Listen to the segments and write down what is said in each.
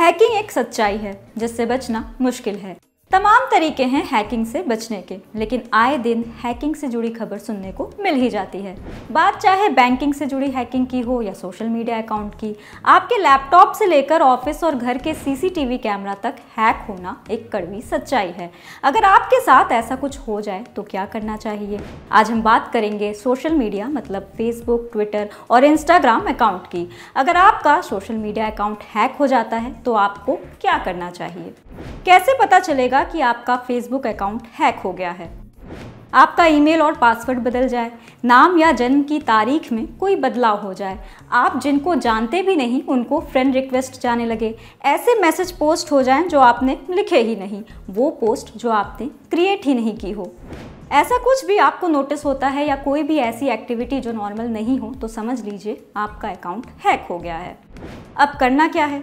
hacking एक सच्चाई है जिससे बचना मुश्किल है तमाम तरीके हैं हैकिंग से बचने के लेकिन आए दिन हैकिंग से जुड़ी खबर सुनने को मिल ही जाती है बात चाहे बैंकिंग से जुड़ी हैकिंग की हो या सोशल मीडिया अकाउंट की आपके लैपटॉप से लेकर ऑफिस और घर के सीसीटीवी कैमरा तक हैक होना एक कड़वी सच्चाई है अगर आपके साथ ऐसा कुछ हो जाए तो क्या करना चाहिए आज हम बात करेंगे सोशल मीडिया मतलब फेसबुक ट्विटर और इंस्टाग्राम अकाउंट की अगर आपका सोशल मीडिया अकाउंट हैक हो जाता है तो आपको क्या करना चाहिए कैसे पता चलेगा कि आपका फेसबुक अकाउंट हैक हो गया है आपका ईमेल और पासवर्ड बदल जाए नाम या जन्म की तारीख में कोई बदलाव हो जाए आप जिनको जानते भी नहीं उनको फ्रेंड रिक्वेस्ट जाने लगे ऐसे मैसेज पोस्ट हो जाएं जो आपने लिखे ही नहीं वो पोस्ट जो आपने क्रिएट ही नहीं की हो ऐसा कुछ भी आपको नोटिस होता है या कोई भी ऐसी एक्टिविटी जो नॉर्मल नहीं हो तो समझ लीजिए आपका अकाउंट हैक हो गया है अब करना क्या है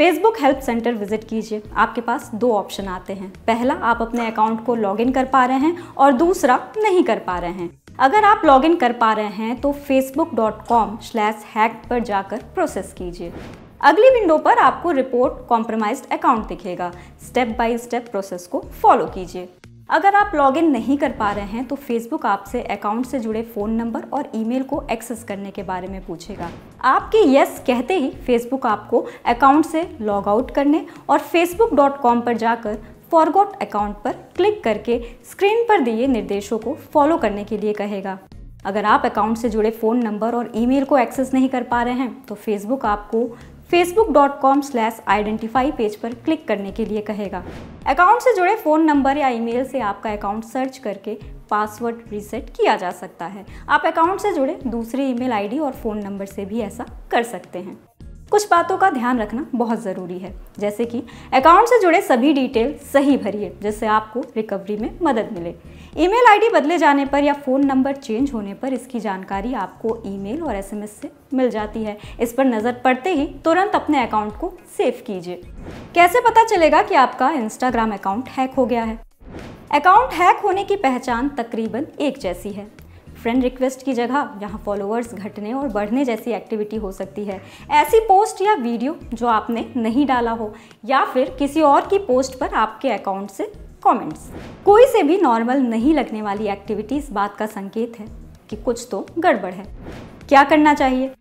फेसबुक हेल्प सेंटर विजिट कीजिए आपके पास दो ऑप्शन आते हैं पहला आप अपने अकाउंट को लॉगिन कर पा रहे हैं और दूसरा नहीं कर पा रहे हैं अगर आप लॉगिन कर पा रहे हैं तो Facebook dot com slash hack पर जाकर प्रोसेस कीजिए अगली विंडो पर आपको रिपोर्ट कॉम्प्रोमाइज्ड अकाउंट दिखेगा स्टेप बाय स्टेप प्रोसेस को फॉलो कीजिए अगर आप लॉगिन नहीं कर पा रहे हैं तो फेसबुक आपसे अकाउंट से जुड़े फ़ोन नंबर और ईमेल को एक्सेस करने के बारे में पूछेगा आपके यस कहते ही फेसबुक आपको अकाउंट से लॉग आउट करने और फेसबुक डॉट कॉम पर जाकर फॉरगोट अकाउंट पर क्लिक करके स्क्रीन पर दिए निर्देशों को फॉलो करने के लिए कहेगा अगर आप अकाउंट से जुड़े फ़ोन नंबर और ईमेल को एक्सेस नहीं कर पा रहे हैं तो फेसबुक आपको facebook.com/identify पेज पर क्लिक करने के लिए कहेगा अकाउंट से जुड़े फ़ोन नंबर या ईमेल से आपका अकाउंट सर्च करके पासवर्ड रीसेट किया जा सकता है आप अकाउंट से जुड़े दूसरे ईमेल आईडी और फ़ोन नंबर से भी ऐसा कर सकते हैं कुछ बातों का ध्यान रखना बहुत ज़रूरी है जैसे कि अकाउंट से जुड़े सभी डिटेल सही भरिए जिससे आपको रिकवरी में मदद मिले ईमेल आईडी बदले जाने पर या फ़ोन नंबर चेंज होने पर इसकी जानकारी आपको ईमेल और एसएमएस से मिल जाती है इस पर नज़र पड़ते ही तुरंत अपने अकाउंट को सेव कीजिए कैसे पता चलेगा कि आपका इंस्टाग्राम अकाउंट हैक हो गया है अकाउंट हैक होने की पहचान तकरीबन एक जैसी है फ्रेंड रिक्वेस्ट की जगह यहाँ फॉलोअर्स घटने और बढ़ने जैसी एक्टिविटी हो सकती है ऐसी पोस्ट या वीडियो जो आपने नहीं डाला हो या फिर किसी और की पोस्ट पर आपके अकाउंट से कमेंट्स कोई से भी नॉर्मल नहीं लगने वाली एक्टिविटी इस बात का संकेत है कि कुछ तो गड़बड़ है क्या करना चाहिए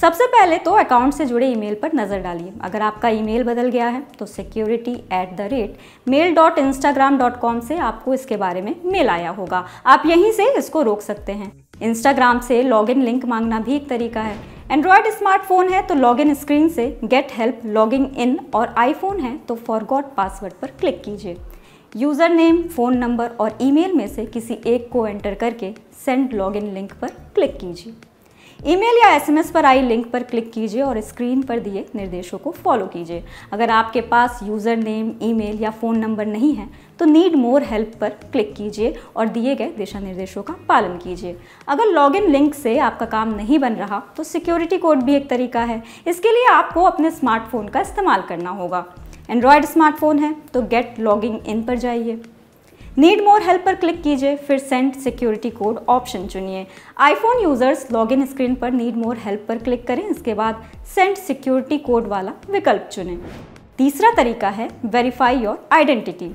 सबसे पहले तो अकाउंट से जुड़े ईमेल पर नज़र डालिए अगर आपका ईमेल बदल गया है तो security at the rate mail dot Instagram dot com से आपको इसके बारे में मेल आया होगा आप यहीं से इसको रोक सकते हैं इंस्टाग्राम से लॉगिन लिंक मांगना भी एक तरीका है एंड्रॉयड स्मार्टफोन है तो लॉगिन स्क्रीन से गेट हेल्प लॉगिंग इन और आईफोन है तो फॉरगॉट पासवर्ड पर क्लिक कीजिए यूज़र नेम फ़ोन नंबर और ईमेल में से किसी एक को एंटर करके सेंड लॉगिन लिंक पर क्लिक कीजिए ईमेल या एसएमएस पर आई लिंक पर क्लिक कीजिए और स्क्रीन पर दिए निर्देशों को फॉलो कीजिए अगर आपके पास यूज़र नेम ईमेल या फ़ोन नंबर नहीं है तो नीड मोर हेल्प पर क्लिक कीजिए और दिए गए दिशा निर्देशों का पालन कीजिए अगर लॉगिन लिंक से आपका काम नहीं बन रहा तो सिक्योरिटी कोड भी एक तरीका है इसके लिए आपको अपने स्मार्टफोन का इस्तेमाल करना होगा एंड्रॉयड स्मार्टफोन है तो गेट लॉगिंग इन पर जाइए नीड मोर हेल्प पर क्लिक कीजिए फिर सेंड सिक्योरिटी कोड ऑप्शन चुनिए iPhone users log in screen पर नीड मोर हेल्प पर क्लिक करें इसके बाद सेंड सिक्योरिटी कोड वाला विकल्प चुनें तीसरा तरीका है वेरीफाई योर आइडेंटिटी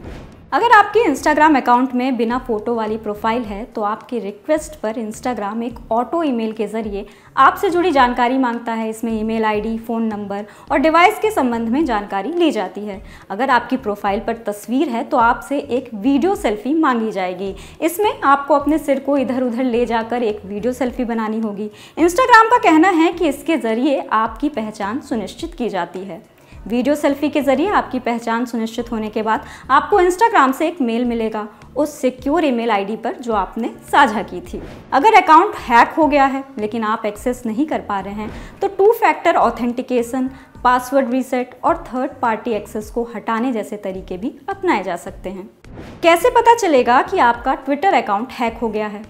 अगर आपके इंस्टाग्राम अकाउंट में बिना फ़ोटो वाली प्रोफाइल है तो आपकी रिक्वेस्ट पर इंस्टाग्राम एक ऑटो ईमेल के ज़रिए आपसे जुड़ी जानकारी मांगता है इसमें ईमेल आईडी, फ़ोन नंबर और डिवाइस के संबंध में जानकारी ली जाती है अगर आपकी प्रोफाइल पर तस्वीर है तो आपसे एक वीडियो सेल्फी मांगी जाएगी इसमें आपको अपने सिर को इधर उधर ले जाकर एक वीडियो सेल्फी बनानी होगी इंस्टाग्राम का कहना है कि इसके ज़रिए आपकी पहचान सुनिश्चित की जाती है वीडियो सेल्फी के ज़रिए आपकी पहचान सुनिश्चित होने के बाद आपको इंस्टाग्राम से एक मेल मिलेगा उस सिक्योर ईमेल आईडी पर जो आपने साझा की थी अगर अकाउंट हैक हो गया है लेकिन आप एक्सेस नहीं कर पा रहे हैं तो two factor authentication password reset और थर्ड पार्टी एक्सेस को हटाने जैसे तरीके भी अपनाए जा सकते हैं कैसे पता चलेगा कि आपका ट्विटर अकाउंट हैक हो गया है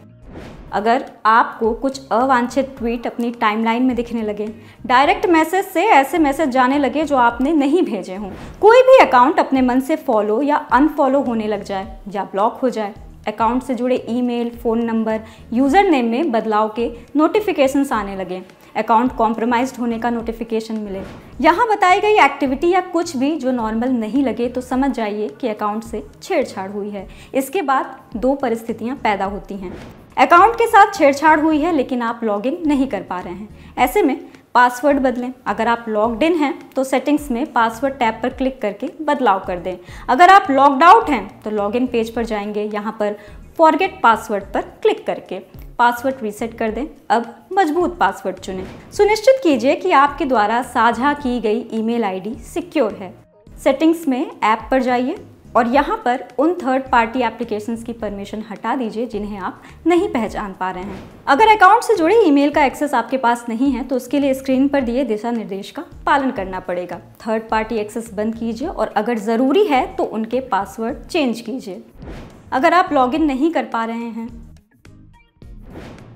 अगर आपको कुछ अवांछित ट्वीट अपनी टाइमलाइन में दिखने लगे डायरेक्ट मैसेज से ऐसे मैसेज जाने लगे जो आपने नहीं भेजे हों कोई भी अकाउंट अपने मन से फॉलो या अनफॉलो होने लग जाए या ब्लॉक हो जाए अकाउंट से जुड़े email, phone number user name में बदलाव के नोटिफिकेशन आने लगे अकाउंट कॉम्प्रोमाइज होने का नोटिफिकेशन मिले यहाँ बताई गई एक्टिविटी या कुछ भी जो नॉर्मल नहीं लगे तो समझ जाइए कि अकाउंट से छेड़छाड़ हुई है इसके बाद दो परिस्थितियाँ पैदा होती हैं अकाउंट के साथ छेड़छाड़ हुई है लेकिन आप लॉग इन नहीं कर पा रहे हैं ऐसे में पासवर्ड बदलें अगर आप लॉग्ड इन हैं तो सेटिंग्स में पासवर्ड टैब पर क्लिक करके बदलाव कर दें अगर आप लॉग्ड आउट हैं तो लॉगिन पेज पर जाएंगे यहाँ पर फॉरगेट पासवर्ड पर क्लिक करके पासवर्ड रीसेट कर दें अब मजबूत पासवर्ड चुनें सुनिश्चित कीजिए कि आपके द्वारा साझा की गई ईमेल आईडी सिक्योर है सेटिंग्स में ऐप पर जाइए और यहाँ पर उन थर्ड पार्टी एप्लीकेशंस की परमिशन हटा दीजिए जिन्हें आप नहीं पहचान पा रहे हैं अगर अकाउंट से जुड़े ईमेल का एक्सेस आपके पास नहीं है तो उसके लिए स्क्रीन पर दिए दिशा निर्देश का पालन करना पड़ेगा थर्ड पार्टी एक्सेस बंद कीजिए और अगर ज़रूरी है तो उनके पासवर्ड चेंज कीजिए अगर आप लॉगिन नहीं कर पा रहे हैं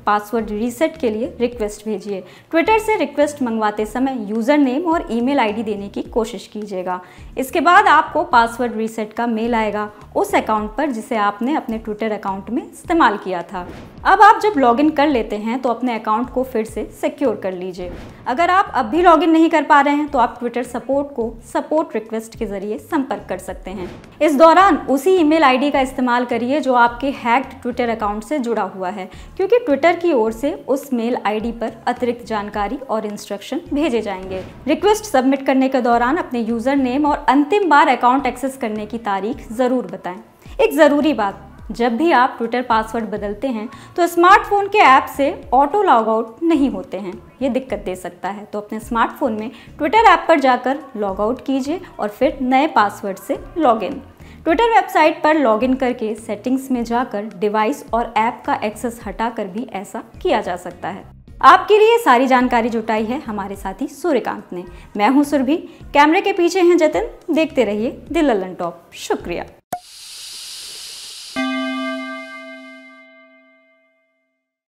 पासवर्ड रीसेट के लिए रिक्वेस्ट भेजिए ट्विटर से रिक्वेस्ट मंगवाते समय यूज़र नेम और ईमेल आईडी देने की कोशिश कीजिएगा इसके बाद आपको पासवर्ड रीसेट का मेल आएगा उस अकाउंट पर जिसे आपने अपने ट्विटर अकाउंट में इस्तेमाल किया था अब आप जब लॉगिन कर लेते हैं तो अपने अकाउंट को फिर से सिक्योर कर लीजिए अगर आप अब भी लॉगिन नहीं कर पा रहे हैं तो आप ट्विटर सपोर्ट को सपोर्ट रिक्वेस्ट के जरिए संपर्क कर सकते हैं इस दौरान उसी ईमेल आईडी का इस्तेमाल करिए जो आपके हैक्ड ट्विटर अकाउंट से जुड़ा हुआ है क्योंकि ट्विटर की ओर से उस मेल आईडी पर अतिरिक्त जानकारी और इंस्ट्रक्शन भेजे जाएंगे रिक्वेस्ट सबमिट करने के दौरान अपने यूजर नेम और अंतिम बार अकाउंट एक्सेस करने की तारीख जरूर बताएं बताएं एक ज़रूरी बात जब भी आप ट्विटर पासवर्ड बदलते हैं तो स्मार्टफोन के ऐप से ऑटो लॉग आउट नहीं होते हैं ये दिक्कत दे सकता है तो अपने स्मार्टफोन में ट्विटर ऐप पर जाकर लॉग आउट कीजिए और फिर नए पासवर्ड से लॉग इन ट्विटर वेबसाइट पर लॉग इन करके सेटिंग्स में जाकर डिवाइस और ऐप का एक्सेस हटाकर भी ऐसा किया जा सकता है आपके लिए सारी जानकारी जुटाई है हमारे साथी सूर्यकांत ने मैं हूं सुरभि कैमरे के पीछे हैं जतिन देखते रहिए दिल टॉप शुक्रिया